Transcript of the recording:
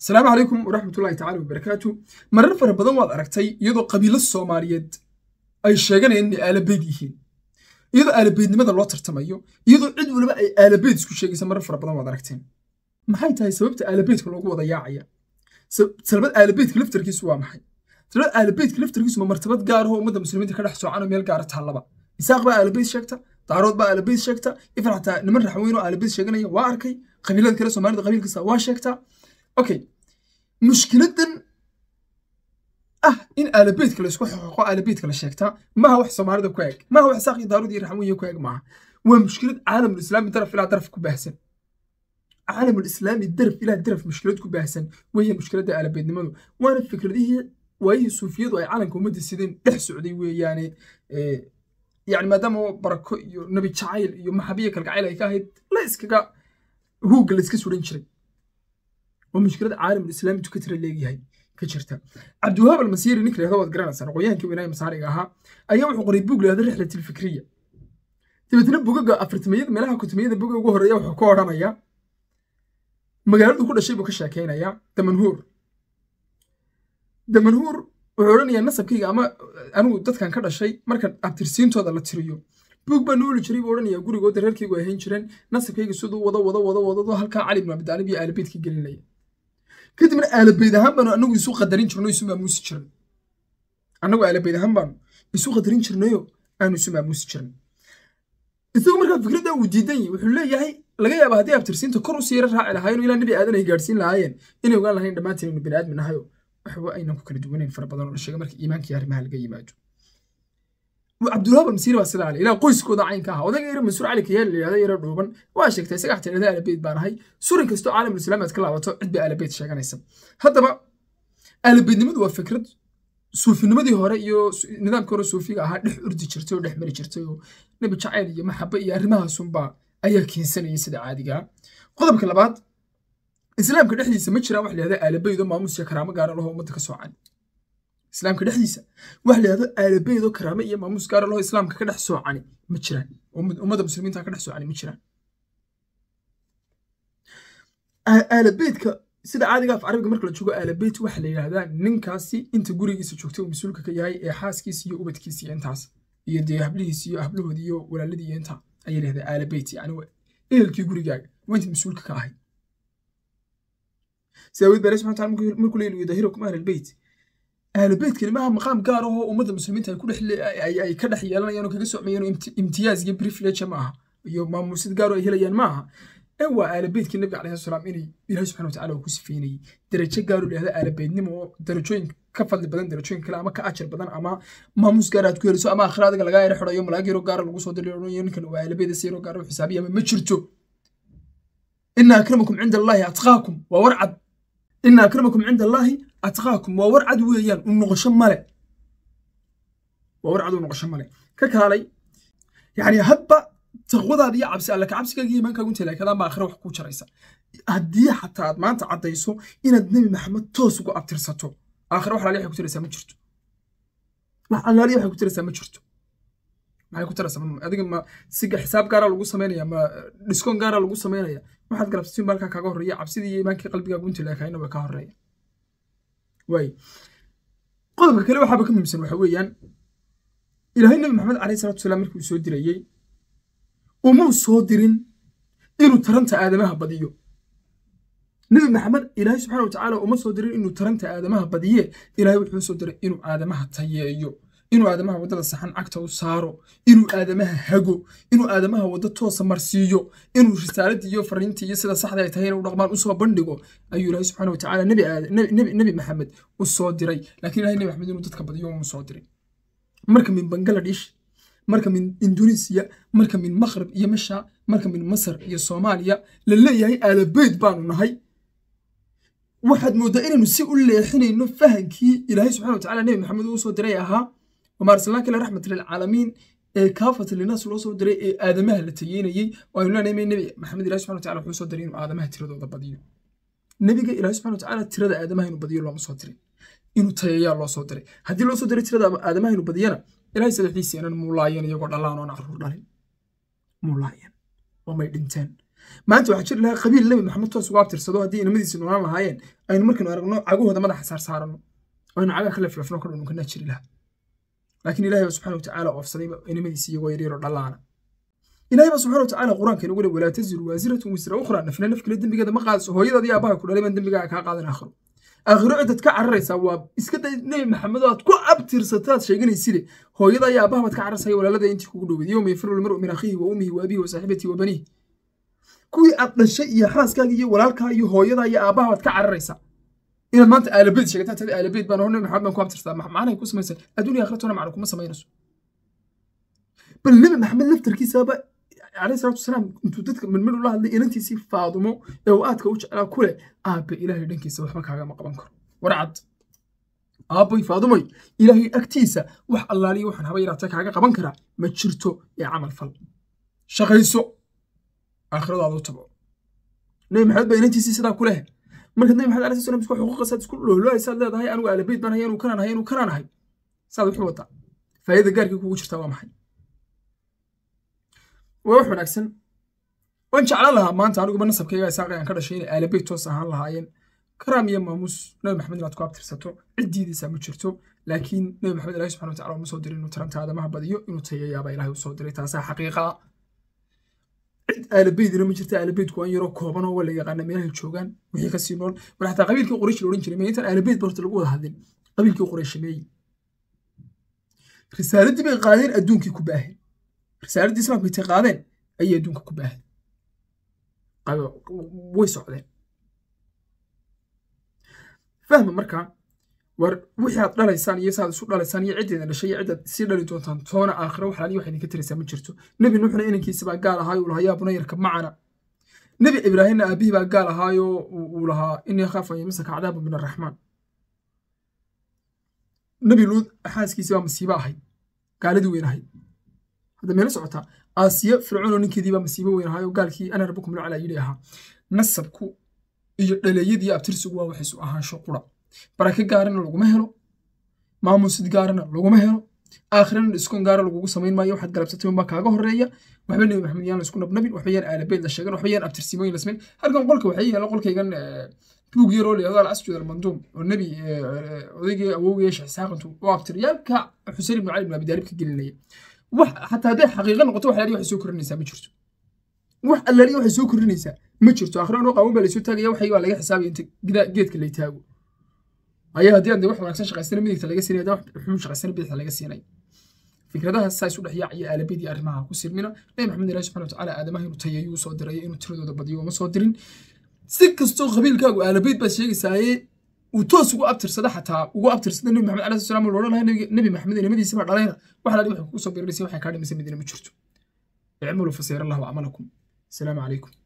السلام عليكم ورحمة الله تعالى وبركاته مرر فر بدن واد أركتاي يدو قبيل الصوماليات أي شاقان إن آلبيد يهين يدو آل بيد نماذا الله ترتمايو يدو عدو لما أي بيد سكو شاقيسا مرر بدن واد أركتين محاي تاي سببت آلبيد كلوغو آل بيد آلبيد كلفتر كيسوا محاي سلبت آلبيد كلفتر كيسوا مرتبات قار هو مدى مسلمين تكرح سوعانو ميل قارة تهلبا إساق بقى آلبيد شاكتا daarood baa alabeys sheegta ifraxtaa niman raxweyn oo alabeys sheeganaya waa arkay qabiilada kale soomaalida qabiilkasta waa sheegtaa okay mushkiladan ah in aalabeydka laysku xoxoqo aalabeedka la sheegtaa maaha wax soomaalida ku eg maaha wax saaqi daarud iyo ku eg maaha waa mushkilad caalamulislaami daraf ilaa daraf ku baahsan caalamulislaami daraf ilaa daraf mushkilad ku baahsan weeye mushkiladda aalabeednimadu waana fikradihii waayihii suufiyadu ay calanka ummadda sideen dhex socday weeyaane yani maadaama barako iyo nebi jacayl iyo maxabiya kalgacayl ay ka ahayd la iskaga huugga la iska suran jiray oo mushkilada caalamul islaami tukatira leegyahay ka jirta cabdiwahaab almasiiri ninka leehdo waad garanaysaan aqoonyahankii weynaaya masaariga ahaa ayaa wuxuu qoray buug leehdo rixlatil fikriya dabeetna bugaga afartimiyada meelaha kutumiyada buga ugu horreeya wuxuu ka odhanayaa magaaladu ku dhashay buu ka sheekeynayaa damanhuur damanhuur wuxuu odhanayaa nasabkayga ama anigu dadkan ka dhashay marka abtirsiintooda la tiriyo buug baa nooli jiray buu odhanaya gurigooda reerkaygu ahayn jireen nasabkayga siduu wado wado wado wadado halkaa cali ibnu abidaalib iyo aalabeydka gelinaya kadibna aalabeyd ahaan baanu anagu isu qadarin jirno isu maamuusi jirn annagu aalabeyd ahaan baanu isu qadarin jirnayo aanu isu maamuusi jirn isagoo markaa fikradda uu diidan yahy wuxuu leeyahay laga yaaba haddii abtirsiinta kor usii yara raaci lahaayeen ilaa nabi aadan ay gaadhsiin lahaayeen inay ogaan lahayn dhammaantiin inu bani aadmin nahayo waxba aynan ku kala duwanayn fara badan oo la sheega marka iimaankii arrimaha laga yimaado cabdulwaab almasiiri baa sida ilaa qoyskooda caynka aha odayga yar mansuur cali kayaal layihahda yaro dhuuban waa sheegtay sagax tiradee alabeyd baan ahay surin kastoo caalamul islaam aad ka laabato cid bay sheeganaysa haddaba alabeydnimadu waa fikrad suufinimadii hore iyo nidaamkii hore suufiga ahaa dhex urdi jirtay oo dhex mari jirtay oo nebi jacayl iyo maxaba iyo arrimahaasunbaa ayaa keensanayay sida caadigaa ah. qodobka labaad islaamka dhexdiisa ma jiraan wax layihahda alabeyd maamuus iyo karaamo gaara ah laho ummadda ka soocan islaamka dhexdiisa wax layihahdo aalabeedo karaame iyo maamuus gaara loo islaamka ka dhex soocani ma jiraan ummadda muslimiinta ka dhex soocani ma jiraan aalabeedka sida caadiga af carabiga marka la joogo aalabeed waxa la yidhahdaa ninkaasi inta gurigiisa joogtay uu mas-uulka ka yahay ee xaaskiis iyo ubadkiis iyo intaas iyo dee hablihiis iyo hablahoodii iyo walaaladii iyo intaa ayaa la yihahdaa aalabeed yani ehelkii gurigaaga waa mas-uulka ka ahay sidaawed baa ilahi subxana markuu leeyahay yudahirukum ahlal ahlubeytka limaha maqaam gaar ahoo ummadda muslimiinta ay ka dhex yeelanayaan oo kaga socmayeen imtiyaaz iyo brifleja ma iyo maamuusid gaaro ay helayaan ma aha waa aalabeytkii nabiga alayhi salaam inay ilaahay subxana watacaala uu ku sifeynayay darajo gaaroo dhahda aalabeydnimo oo darajooyin ka fadli badan darajooyin kale ama ka ajar badan ama maamuus gaar aad ku heliso ama akhira lagaa yara xidhayo malaag yaroo gaara lagu soo diriyo ninkan waa aalabeyda si yaroo xisaabiya ama ma jirto ina akramakum cinda allaahi atqaakum waa warcad ina akramakum cinda allaahi atqaakum waa war cad weeyaan u noqosho male waa war cad u noqosho male ka kaalay yacni hadba taqwadaada iyo cabsi alle kacabsigaaga iyo iimaankaagu intay laakadaan baa akhire wax kuu jaraysa haddii xataa aad maanta caddayso inaad nebi maxamed toos ugu abtirsato aakhire wax alaaliya waxay ku tiraysaa ma jirto wax alaaliya waxay ku tiraysaa ma jirto maxay ku tiraysaa adiga ma si xisaab gaara lagu sameynaya ma dhiskoon gaara lagu sameynaya waxaad galabsatin baalkaa kaaga horreeya cabsidii iyo imaankii qalbigaagu intay laakaayna way ka horreeya qodobka kale waxaaba ka muhiimsan waxa weeyaan ilaahay nabi maxamed caleyhi salatu wasalaam markii uu soo dirayey umuu soo dirin inuu taranta aadamaha badiyo nabi maxamed ilaahay subxana wa tacaala uma soo dirin inuu taranta aadamaha badiye ilaahay wuxuu soo diray inuu aadamaha tayeeyo inuu aadamaha waddada saxan cagta u saaro inuu aadamaha hago inuu aadamaha waddo toosa marsiiyo inuu risaaladii iyo fariintii iyo sida saxda ay tahay inuu dhaqmaan usoo bandhigo ayuu ilaahay subxaana wa tacaala nebi maxamed u soo diray laakiin ilahay nebi maxamed inuu dadka badiyo uma soo dirin marka min bangaladesh marka min induneesiya marka min makhrib iyo masha marka min masar iyo soomaaliya la leeyahay aalabeyd baanu nahay waxaad mooddaa inaynu si u leexinayno fahankii ilaahay subxana wa tacala nebi maxamed uu soo diray ahaa wamaa arsalnaaka lilcaalamiin ee kaafatlinaas linaas loo soo diray ee aadamaha la tayeynayey waaynu leenahay nebi maxamed ilahi subxana wataala wuxuu soo diray inuu aadamaha tiradooda badiyo nebiga ilahi subxana watacaala tirada aadamaha inuu badiyo looma soo dirin inuu tayayaa loo soo diray haddii loo soo diray tirada aadamaha inuu badiyana ilahay saddexdiiseenan muulaayeen iyagoo dhallaan oona caruur dhalin muulaayeen oomay dhinteen maanta waxaa jiri lahaa qabiil nebi maxamed toos ugu abtirsado haddii inamadiisi noolaan lahaayeen aynu markaynu aragno cagahooda madaxa saar aynu cagaa ka leflefno ka dhununkana jiri lahaa laakiin ilahay subxana watacaala u afsadayba iyagoo yaryaro dhallaana ilaahayba subxana watacaala qur-aanka inagu leh walaa taziru waasiratun wisra ukhra nafna naf dembigeeda ma qaadaso hooyadaadi aabaha ku dhalay baan dembigaaga kaa qaadan aakhiro aakhiro cidaad ka cararaysaa waa iska day nebi maxamedo aad ku abtirsataad sheeganayside hooyada iyo aabaha baad ka cararasaya walaalada intii kugu dhowed yowma yafiru lmaru min akhiihi wa ummihi wa abihi wa kuwii aad dhashay iyo xaaskaaga iyo walaalkaa iyo hooyadaa iyo aabaha baad ka cararaysaa inaad maanta aalabeed sheegata aalabeed baan horna maxamed kuma samaynayso bal nabi maxamed laftarkiisaba calayhi salaatu wasalaam intuu dadka midmid ula hadlay inantiisii faadumo ee uu aadka u jeclaa ku leh ilaahay dhankiisa waxba kaagama qaban karo warcad aabbay faadumoy ilaahay agtiisa wax allaaliya waxaan haba yaraata kaaga qaban karaa ma jirto ee camal fal shaqayso aakhiradaada u nabi maxamed baa inantiisii sidaa ku leh marka nabi maxamed alai slam isku xuquuqasaad isku dholooloohaysaad leedahay anugu aalabayt baan haye inuu kanaan haye inuu kanaan ahay saad wuxuu wataa faa'idada gaarkii kugu jirtaa waa maxay waa wax wanaagsan waan jeclaan lahaa maanta aniguba nasabkayga isaaqay aan ka dhashay inay aalabayt toos ahaan lahaayeen karaam iyo maamuus nabi maxamed inaad ku abtirsato ciddiidiisaa ma jirto laakiin nabi maxamed ilahi subxana wa tacala uma soo dirin inuu tarantaada badiyo inuu tayayaaba ilahay u diray taasaa xaqiiqa cid aalabeydina ma jirta aalabeydku an yaroo koobanoo waa la yaqaana meelaha joogaan wixii kasii nool mar xataa qabiilkii qoraysh la odhan jiray ma intaan aalabeyd ba horta lagu wada hadlin qabiilkii qorayshameeyi risaaladii bay qaadeen adduunkii ku baahin risaaladii islaamka intay qaadeen ayay adduunka ku baahin way socdeen fahma markaa war wixii dhalaysaan iyo saad isu dhalaysaan iyo ciddeeda dhashay iyo ciddaad sii dhali doontaan toona aakhira wax laaliya wax idinka taraysaa ma jirto nebi nuuxna inankiisabaa gaal ahaay uu lahaa yaa bunayarka macana nebi ibraahimna aabihii gaal ahaayoo uu lahaa inii akhaaf an yamisaka min araxmaan nebi luud xaaskiisi baa masiibo ahayd gaaladii weyn ahayd hadda meela socotaa aasiya fircoonoo ninkeedii baa masiibo weyn ahaayoo gaalkii ana rabbukum lacalaa yidhi ahaa nasabku iyo dhaleeyadii abtirsigu waa wax ahaansho qura barake gaarana laguma helo maamusid gaarana laguma helo aakhirana dhiskon gaara lagugu samayn maayo waxaad galabsatay unbaa kaaga horeeya waxba nebi maxamed yaan laisku nabnabin waxba yaan aalabeed la sheegan waxba yaan abtirsiimooyin la samayn halkan qolka waxay yeelo qolkaygan eh, buug yar oo layahdo alasjud oo nebi eh, eh, odaygii awowgii sheekh isxaaq intuu u ibnu cali ibnu abidaalib ka gelinaya wax xataa hadday xaqiiqo noqoto wax waxay soo korinaysaa ma jirto wax allaaliya waxay soo korinaysaa ma jirto aakhirana oo qaawan baa laysoo taagaya waxay waa laga xisaabaya inta geedka lay taago aya haddii aan de wax wanaagsan shaqaysana midigta laga siinaya wax xun shaqaysana bidixda laga siinaya fikradaha saa isu dhexyaac iyo aalabidii arrimaha ku sirmina nabi maxamed ilahi subxana watacaala aadamaha inuu tayayuu soo dirayo inuu tiradooda badiyo uma soo dirin si kastoo qabiilkaagu aalabeyd baad sheegaysaaye uu toos ugu abtirsada xataa ugu abtirsada nabi maxamed alayhi salam loo lahaa nabi maxamed ilmadiisa dhalayna waxa laadhi waxay kugu soo birinaysa waxay kaa dhimaysa midna ma jirto icmalu fasayra allahu camalakum asalaamu calaykum